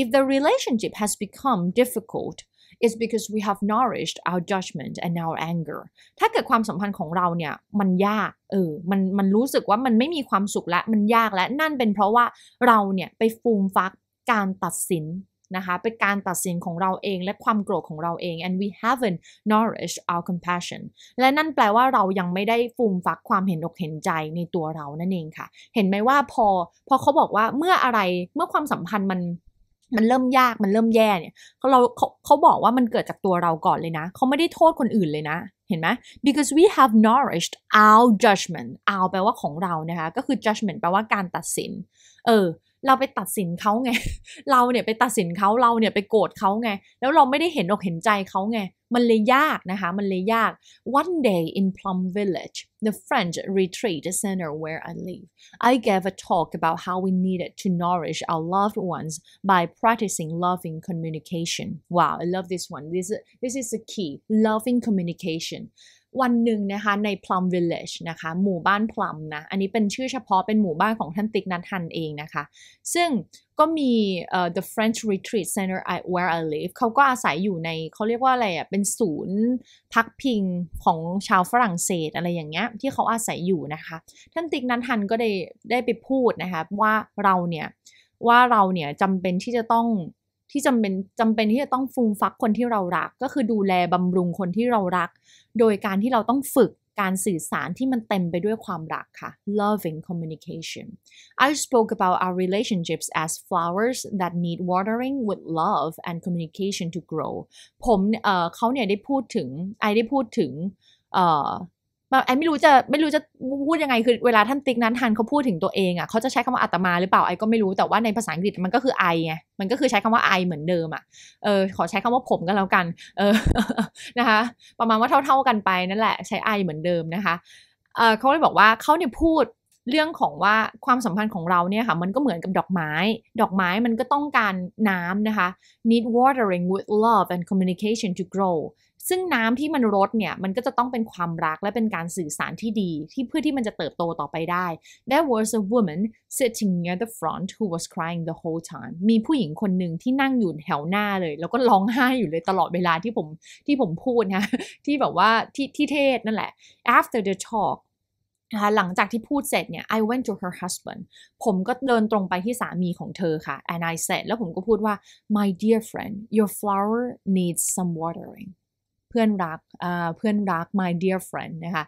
if the relationship has become difficult is t because we have nourished our judgment and our anger ถ้าเกิดความสัมพันธ์ของเราเนี่ยมันยาก เออ มัน มันรู้สึกว่ามันไม่มีความสุขและมันยากและนั่นเป็นเพราะว่าเราเนี่ยไปฟูมฟักการตัดสินนะคะเป็นการตัดสินของเราเอง และความโกรธของเราเอง and we haven't nourished our compassion และนั่นแปลว่าเรายังไม่ได้ฟูมฟักความเห็นอกเห็นใจในตัวเรานั่นเองค่ะ เห็นไหมว่าพอพอเขาบอกว่าเมื่ออะไรเมื่อความสัมพันธ์มัน มันเริ่มยากมันเริ่มแย่เนี่ยเราเขาเขาบอกว่ามันเกิดจากตัวเราก่อนเลยนะ เขาไม่ได้โทษคนอื่นเลยนะเห็นไหม because we have nourished our judgment our แปลว่าของเรานะคะก็คือ judgment แปลว่าการตัดสิน เออเราไปตัดสินเขาไง เราเนี่ยไปตัดสินเขา เราเนี่ยไปโกรธเขาไง แล้วเราไม่ได้เห็นอกเห็นใจเขาไง มันเลยยากนะคะ มันเลยยาก One day in Plum Village the French retreat center where I live I gave a talk about how we needed to nourish our loved ones by practicing loving communication Wow I love this one this this is the key loving communication วันหนึ่งนะคะ ใน Plum Village นะคะ หมู่บ้าน Plum นะ อันนี้เป็นชื่อเฉพาะเป็นหมู่บ้านของท่านติ๊กนัทันเองนะคะ ซึ่งก็มี uh, the French Retreat Center I where I live เขาก็อาศัยอยู่ในเขาเรียกว่าอะไรอ่ะ เป็นศูนย์พักพิงของชาวฝรั่งเศสอะไรอย่างเงี้ยที่เขาอาศัยอยู่นะคะ ท่านติ๊กนัทันก็ได้ได้ไปพูดนะคะว่าเราเนี่ย ว่าเราเนี่ยจำเป็นที่จะต้องที่จำเป็นจำเป็นที่จะต้องฟูมฟักคนที่เรารัก ก็คือดูแลบำรุงคนที่เรารัก โดยการที่เราต้องฝึกการสื่อสารที่มันเต็มไปด้วยความรักค่ะ loving communication I spoke about our relationships as flowers that need watering with love and communication to grow ผมเเขาเนี่ยได้พูดถึงไอได้พูดถึงแอนไม่รู้จะไม่รู้จะพูดยังไงคือเวลาท่านติ๊กนั้นทันเขาพูดถึงตัวเองอะ่ะเขาจะใช้คำว่าอัตมาหรือเปล่าไอ้ก็ไม่รู้แต่ว่าในภาษาอังกฤษมันก็คือไอไงมันก็คือใช้คำว่าไอเหมือนเดิมอะ่ะเออขอใช้คำว่าผมก็แล้วกันเออนะคะประมาณว่าเท่าๆกันไปนั่นแหละใช้ไอเหมือนเดิมนะคะเออเขาเลยบอกว่าเขาเนี่ยพูดเรื่องของว่าความสัมพันธ์ของเราเนี่ยค่ะมันก็เหมือนกับดอกไม้ ดอกไม้มันก็ต้องการน้ำนะคะ need watering with love and communication to grow ซึ่งน้ำที่มันรดเนี่ย มันก็จะต้องเป็นความรักและเป็นการสื่อสารที่ดี ที่เพื่อที่มันจะเติบโตต่อไปได้ There was a woman sitting near the front who was crying the whole time มีผู้หญิงคนหนึ่งที่นั่งอยู่แถวหน้าเลย แล้วก็ร้องไห้อยู่เลยตลอดเวลาที่ผมที่ผมพูดนะที่แบบว่าที่ที่เทศนั่นแหละ After the talk นะคะหลังจากที่พูดเสร็จเนี่ย I went to her husband ผมก็เดินตรงไปที่สามีของเธอค่ะ and I said แล้วผมก็พูดว่า my dear friend your flower needs some watering พื่อนรักเพื่อนรัก my dear friend นะคะ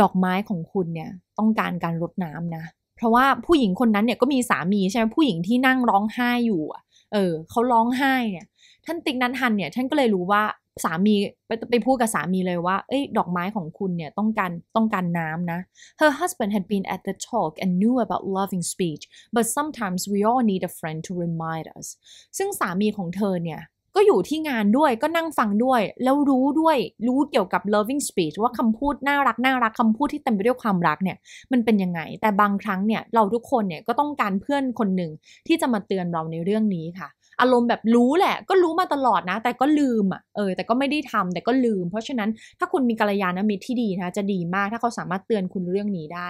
ดอกไม้ของคุณเนี่ยต้องการการรดน้ำนะ เพราะว่าผู้หญิงคนนั้นเนี่ยก็มีสามีใช่ไหมผู้หญิงที่นั่งร้องไห้อยู่เออเขาร้องไห้เนี่ยท่านติ๊กนันทันเนี่ย ท่านก็เลยรู้ว่าสามีไปไปพูดกับสามีเลยว่าเอ้ยดอกไม้ของคุณเนี่ยต้องการต้องการน้ำนะ Her husband had been at the talk and knew about loving speech but sometimes we all need a friend to remind us ซึ่งสามีของเธอเนี่ยก็อยู่ที่งานด้วยก็นั่งฟังด้วย แล้วรู้ด้วยรู้เกี่ยวกับ loving speech ว่าคำพูดน่ารักน่ารักคำพูดที่เต็มไปด้วยความรักเนี่ยมันเป็นยังไง แต่บางครั้งเนี่ยเราทุกคนเนี่ยก็ต้องการเพื่อนคนหนึ่ง ที่จะมาเตือนเราในเรื่องนี้ค่ะ อารมณ์แบบรู้แหละ ก็รู้มาตลอดนะ แต่ก็ลืมอ่ะเออแต่ก็ไม่ได้ทำแต่ก็ลืม เพราะฉะนั้นถ้าคุณมีกัลยาณมิตรที่ดีนะจะดีมากถ้าเขาสามารถเตือนคุณเรื่องนี้ได้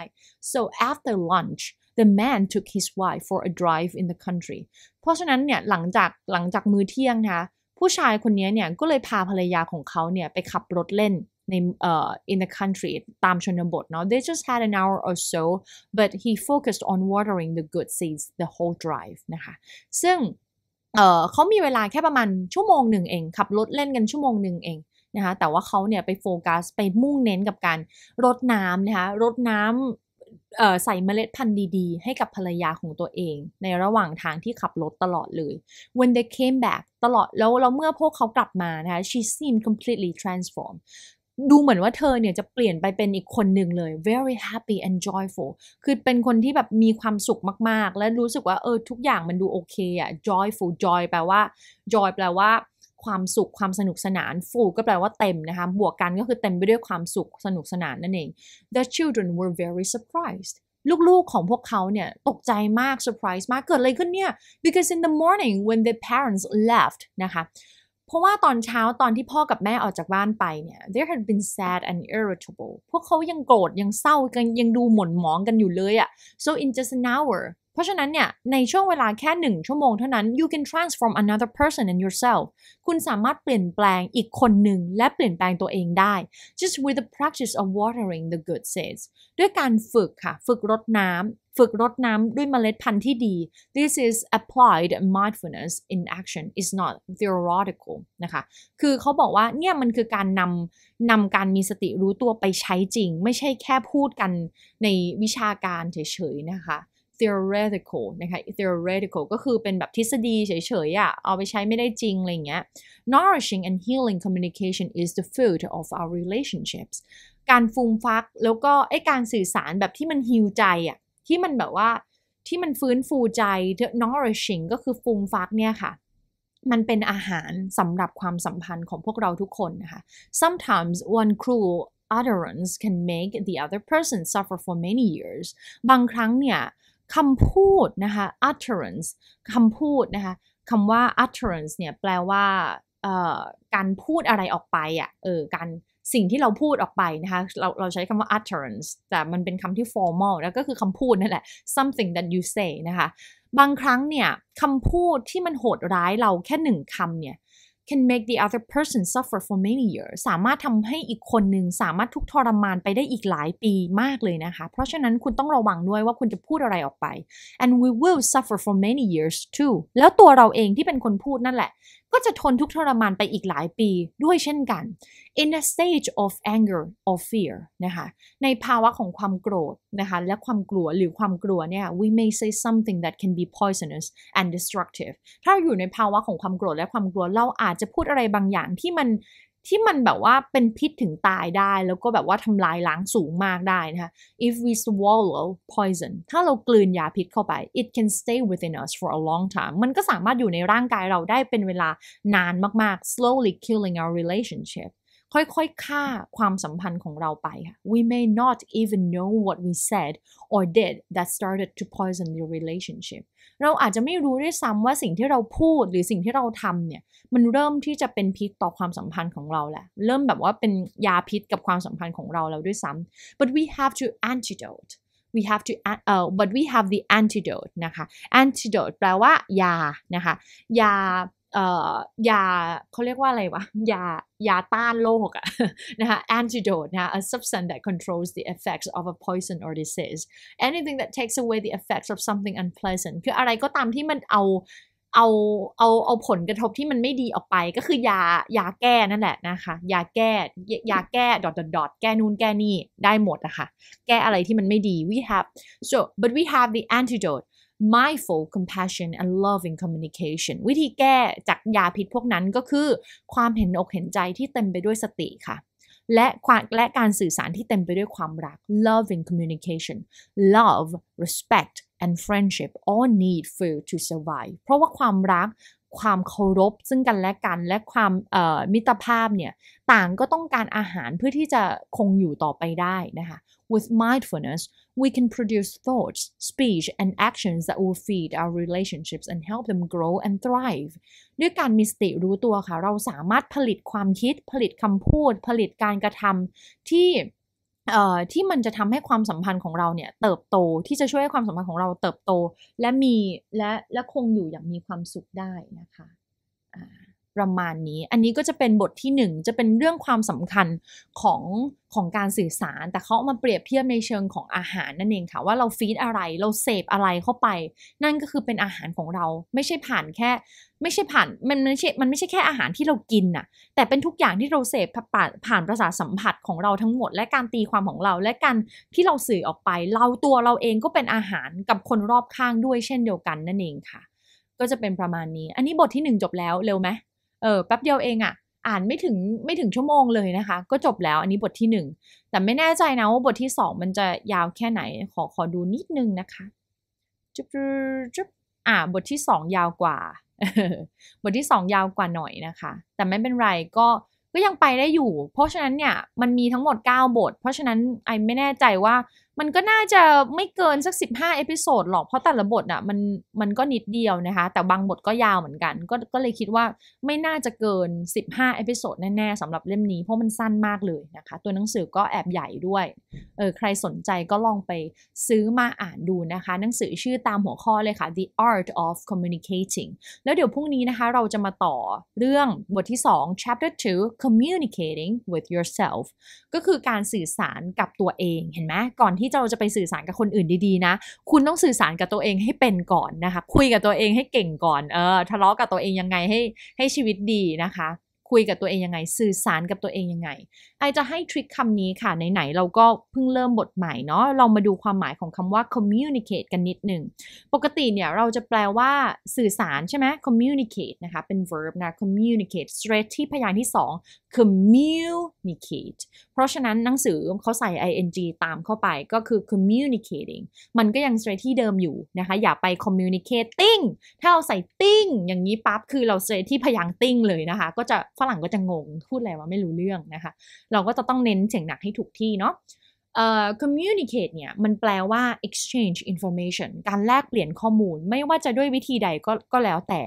so after lunch the man took his wife for a drive in the country เพราะฉะนั้นเนี่ยหลังจากหลังจากมื้อเที่ยงนะคะผู้ชายคนนี้เนี่ย ก็เลยพาภรรยาของเขาเนี่ย ไปขับรถเล่นในเอ่อ in the country ตามชนบท เนาะ they just had an hour or so but he focused on watering the good seeds the whole drive นะคะ ซึ่งเอ่อเขามีเวลาแค่ประมาณชั่วโมงหนึ่งเอง ขับรถเล่นกันชั่วโมงหนึ่งเองนะคะ แต่ว่าเขาเนี่ย ไปโฟกัส ไปมุ่งเน้นกับการรดน้ำนะคะ รดน้ำใส่เมล็ดพันธุ์ดีๆ ให้กับภรรยาของตัวเอง ในระหว่างทางที่ขับรถตลอดเลย when they came back ตลอดแล้วเราเมื่อพวกเขากลับมานะคะ she seemed completely transformed ดูเหมือนว่าเธอเนี่ยจะเปลี่ยนไปเป็นอีกคนหนึ่งเลย very happy and joyful คือเป็นคนที่แบบมีความสุขมากๆ และรู้สึกว่าเออทุกอย่างมันดูโอเคอะ joyful joy แปลว่า joy แปลว่าความสุขความสนุกสนาน full ก็แปลว่าเต็มนะคะบวกกันก็คือเต็มไปด้วยความสุขสนุกสนานนั่นเอง the children were very surprised ลูก ๆ ของพวกเขาเนี่ยตกใจมาก surprise มาก เกิดอะไรขึ้นเนี่ย because in the morning when the parents left นะคะ เพราะว่าตอนเช้าตอนที่พ่อกับแม่ออกจากบ้านไปเนี่ย they had been sad and irritable พวกเขายังโกรธยังเศร้ากันยังดูหม่นหมองกันอยู่เลยอะ so in just an hour เพราะฉะนั้นเนี่ยในช่วงเวลาแค่หนึ่งชั่วโมงเท่านั้น you can transform another person and yourself คุณสามารถเปลี่ยนแปลงอีกคนหนึ่ง และเปลี่ยนแปลงตัวเองได้ just with the practice of watering the good seeds ด้วยการฝึกค่ะ ฝึกรดน้ำฝึกรดน้ำด้วยเมล็ดพันธุ์ที่ดี this is applied mindfulness in action is not theoretical นะคะ คือเขาบอกว่าเนี่ยมันคือการนำนำการมีสติรู้ตัวไปใช้จริง ไม่ใช่แค่พูดกันในวิชาการเฉยๆนะคะ theoretical นะคะ theoretical ก็คือเป็นแบบทฤษฎีเฉยๆอะเอาไปใช้ไม่ได้จริงอะไรเงี้ย nourishing and healing communication is the f o o d of our relationships การฟูมฟัก แล้วก็ไอการสื่อสารแบบที่มันฮิวใจอะที่มันแบบว่าที่มันฟื้นฟูใจ nourishing ก็คือฟูมฟักเนี่ยค่ะ มันเป็นอาหารสำหรับความสัมพันธ์ของพวกเราทุกคนนะคะ sometimes one cruel utterance can make the other person suffer for many years บางครั้งเนี่ยคำพูดนะคะ utterance คำพูดนะคะคำว่า utterance เนี่ยแปลว่าการพูดอะไรออกไปอะ่ะเออการสิ่งที่เราพูดออกไปนะคะ เราเราใช้คำว่า utterance แต่มันเป็นคำที่ formal แล้วก็คือคำพูดนั่นแหละ something that you say นะคะ บางครั้งเนี่ยคำพูดที่มันโหดร้ายเราแค่หนึ่งคำเนี่ย can make the other person suffer for many years สามารถทำให้อีกคนหนึ่งสามารถทุกทรมานไปได้อีกหลายปีมากเลยนะคะ เพราะฉะนั้นคุณต้องระวังด้วยว่าคุณจะพูดอะไรออกไป and we will suffer for many years too แล้วตัวเราเองที่เป็นคนพูดนั่นแหละก็จะทนทุกทรมานไปอีกหลายปีด้วยเช่นกัน in a stage of anger or fear นะคะ ในภาวะของความโกรธนะคะ และความกลัวหรือความกลัวเนี่ย we may say something that can be poisonous and destructive ถ้าอยู่ในภาวะของความโกรธและความกลัวเราอาจจะพูดอะไรบางอย่างที่มันที่มันแบบว่าเป็นพิษถึงตายได้ แล้วก็แบบว่าทำลายล้างสูงมากได้นะคะ if we swallow poison ถ้าเรากลืนยาพิษเข้าไป it can stay within us for a long time มันก็สามารถอยู่ในร่างกายเราได้เป็นเวลานานมาก ๆ slowly killing our relationship ค่อย ๆ ฆ่าความสัมพันธ์ของเราไป we may not even know what we said or did that started to poison the relationship เราอาจจะไม่รู้ด้วยซ้ำว่าสิ่งที่เราพูดหรือสิ่งที่เราทำเนี่ย มันเริ่มที่จะเป็นพิษต่อความสัมพันธ์ของเราแหละเริ่มแบบว่าเป็นยาพิษกับความสัมพันธ์ของเราแล้วด้วยซ้ำ but we have to antidote we have to uh, but we have the antidote นะคะ antidote แปลว่า ยา นะคะยาเอ่อยาเขาเรียกว่าอะไรวะ ยายาต้านโรคอะนะคะ antidote นะ a substance that controls the effects of a poison or disease anything that takes away the effects of something unpleasant คืออะไรก็ตามที่มันเอาเอาเอาเอาผลกระทบที่มันไม่ดีออกไปก็คือยายาแก้นั่นแหละนะคะ ยาแก้ยาแก้ดอทดอทแก้นู่นแก้นี่ ได้หมดนะคะแก้อะไรที่มันไม่ดี we have so but we have the antidote mindful compassion and loving communication วิธีแก้จากยาพิษพวกนั้นก็คือ ความเห็นอกเห็นใจที่เต็มไปด้วยสติค่ะ และและการสื่อสารที่เต็มไปด้วยความรัก loving communication love respect and friendship all n e e d f o d to survive เพราะว่าความรักความเคารพ ซึ่งกันและกัน และความมิตรภาพเนี่ยต่างก็ต้องการอาหารเพื่อที่จะคงอยู่ต่อไปได้นะคะ with mindfulness we can produce thoughts, speech, and actions that will feed our relationships and help them grow and thrive ด้วยการมีสติรู้ตัวค่ะ เราสามารถผลิตความคิดผลิตคำพูด ผลิตการกระทำที่ที่มันจะทำให้ความสัมพันธ์ของเราเนี่ยเติบโตที่จะช่วยให้ความสัมพันธ์ของเราเติบโตและมีและและคงอยู่อย่างมีความสุขได้นะคะประมาณนี้ อันนี้ก็จะเป็นบทที่ 1 จะเป็นเรื่องความสำคัญของของการสื่อสาร แต่เขาเอามาเปรียบเทียบในเชิงของอาหารนั่นเองค่ะว่าเราฟีดอะไร เราเสพอะไรเข้าไป นั่นก็คือเป็นอาหารของเรา ไม่ใช่ผ่านแค่ ไม่ใช่ผ่านมันไม่ใช่ มันไม่ใช่แค่อาหารที่เรากินน่ะแต่เป็นทุกอย่างที่เราเสพผ่านผ่านประสาสัมผัสของเราทั้งหมด และการตีความของเราและการที่เราสื่อออกไป เราตัวเราเองก็เป็นอาหารกับคนรอบข้างด้วยเช่นเดียวกันนั่นเองค่ะ ก็จะเป็นประมาณนี้ อันนี้บทที่ 1 จบแล้วเร็วไหมเออแป๊บเดียวเองอะ่ะอ่านไม่ถึงไม่ถึงชั่วโมงเลยนะคะ ก็จบแล้วอันนี้บทที่ 1 แต่ไม่แน่ใจนะว่าบทที่ 2 มันจะยาวแค่ไหนขอขอดูนิดนึงนะคะจุ๊บจุ๊บอ่าบทที่ 2 ยาวกว่า บทที่ 2 ยาวกว่าหน่อยนะคะ แต่ไม่เป็นไรก็ก็ยังไปได้อยู่ เพราะฉะนั้นเนี่ย มันมีทั้งหมด 9 บท เพราะฉะนั้นไอไม่แน่ใจว่ามันก็น่าจะไม่เกินสัก 15เอพิโซดหรอก เพราะแต่ละบทอ่ะมันมันก็นิดเดียวนะคะ แต่บางบทก็ยาวเหมือนกันก็ก็เลยคิดว่าไม่น่าจะเกิน 15 เอพิโซดแน่ๆสำหรับเล่มนี้เพราะมันสั้นมากเลยนะคะ ตัวหนังสือก็แอบใหญ่ด้วยเออใครสนใจก็ลองไปซื้อมาอ่านดูนะคะ หนังสือชื่อตามหัวข้อเลยค่ะ The Art of Communicating แล้วเดี๋ยวพรุ่งนี้นะคะเราจะมาต่อเรื่องบทที่ 2 chapter 2 communicating with yourself ก็คือการสื่อสารกับตัวเองเห็นไหมก่อนที่ที่เราจะไปสื่อสารกับคนอื่นดีๆ นะ คุณต้องสื่อสารกับตัวเองให้เป็นก่อนนะคะ คุยกับตัวเองให้เก่งก่อน เออ ทะเลาะกับตัวเองยังไงให้ให้ชีวิตดีนะคะคุยกับตัวเองยังไง สื่อสารกับตัวเองยังไงไอจะให้ทริคคำนี้ค่ะไหนๆเราก็เพิ่งเริ่มบทใหม่เนาะเรามาดูความหมายของคำว่า communicate กันนิดหนึ่ง ปกติเนี่ย เราจะแปลว่าสื่อสารใช่ไหม communicate นะคะเป็น verb นะ communicate s t r e i t ที่พยางค์ที่2 communicate เพราะฉะนั้นหนังสือเขาใส่ ing ตามเข้าไปก็คือ communicating มันก็ยัง s t r e i t ที่เดิมอยู่นะคะอย่าไป communicating ถ้าเราใส่ต i n g อย่างนี้ปั๊บคือเราเซที่พยางค์ ting เลยนะคะ ก็จะฝรั่งก็จะงง พูดอะไรวะไม่รู้เรื่องนะคะ เราก็จะต้องเน้นเสียงหนักให้ถูกที่เนาะ communicate เนี่ย มันแปลว่า exchange information การแลกเปลี่ยนข้อมูล ไม่ว่าจะด้วยวิธีใดก็ก็แล้วแต่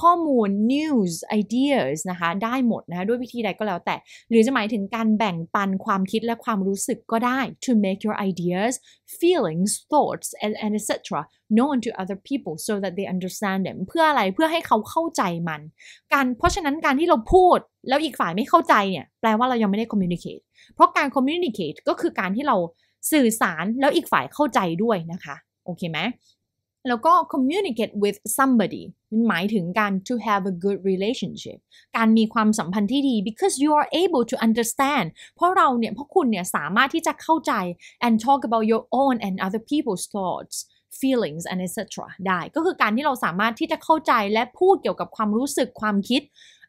ข้อมูล news ideas นะคะได้หมดนะคะด้วยวิธีใดก็แล้วแต่ หรือจะหมายถึงการแบ่งปันความคิดและความรู้สึกก็ได้ to make your ideas feelings thoughts and, and etc known to other people so that they understand them เพื่ออะไรเพื่อให้เขาเข้าใจมันการเพราะฉะนั้นการที่เราพูดแล้วอีกฝ่ายไม่เข้าใจเนี่ย แปลว่าเรายังไม่ได้คอมมิวนิเคตเพราะการคอมมิวนิเคตก็คือการที่เราสื่อสารแล้วอีกฝ่ายเข้าใจด้วยนะคะ โอเคไหมแล้วก็ communicate with somebody มันหมายถึงการ to have a good relationship การมีความสัมพันธ์ที่ดี because you are able to understand เพราะเราเนี่ยเพราะคุณเนี่ยสามารถที่จะเข้าใจ and talk about your own and other people's thoughts feelings and etc ได้ก็คือการที่เราสามารถที่จะเข้าใจและพูดเกี่ยวกับความรู้สึกความคิด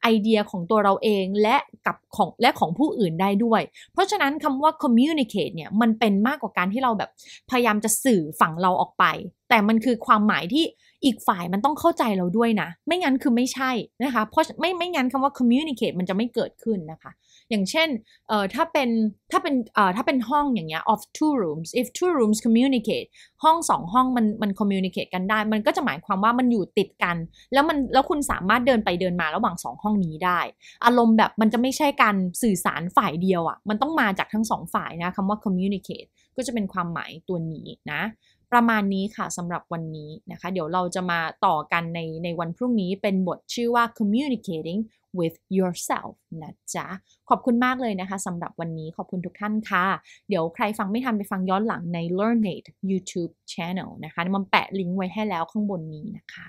ไอเดียของตัวเราเองและกับของและของผู้อื่นได้ด้วย เพราะฉะนั้นคำว่า communicate เนี่ยมันเป็นมากกว่าการที่เราแบบพยายามจะสื่อฝั่งเราออกไป แต่มันคือความหมายที่อีกฝ่ายมันต้องเข้าใจเราด้วยนะ ไม่งั้นคือไม่ใช่นะคะเพราะไม่ไม่งั้นคำว่า communicate มันจะไม่เกิดขึ้นนะคะอย่างเช่นเอ่อถ้าเป็นถ้าเป็นเอ่อถ้าเป็นห้องอย่างเงี้ย of two rooms if two rooms communicate ห้องสองห้องมันมัน communicate กันได้ มันก็จะหมายความว่ามันอยู่ติดกัน แล้วมันแล้วคุณสามารถเดินไปเดินมาระหว่างสองห้องนี้ได้ อารมณ์แบบมันจะไม่ใช่การสื่อสารฝ่ายเดียวอะ่ะมันต้องมาจากทั้งสองฝ่ายนะคำว่า communicate ก็จะเป็นความหมายตัวนี้นะ ประมาณนี้ค่ะสำหรับวันนี้นะคะเดี๋ยวเราจะมาต่อกันในในวันพรุ่งนี้เป็นบทชื่อว่า communicating with yourself นะจ๊ะ ขอบคุณมากเลยนะคะสำหรับวันนี้ขอบคุณทุกท่านค่ะ เดี๋ยวใครฟังไม่ทันไปฟังย้อนหลังใน Learnate YouTube Channel นะคะมันแปะลิงก์ไว้ให้แล้วข้างบนนี้นะคะ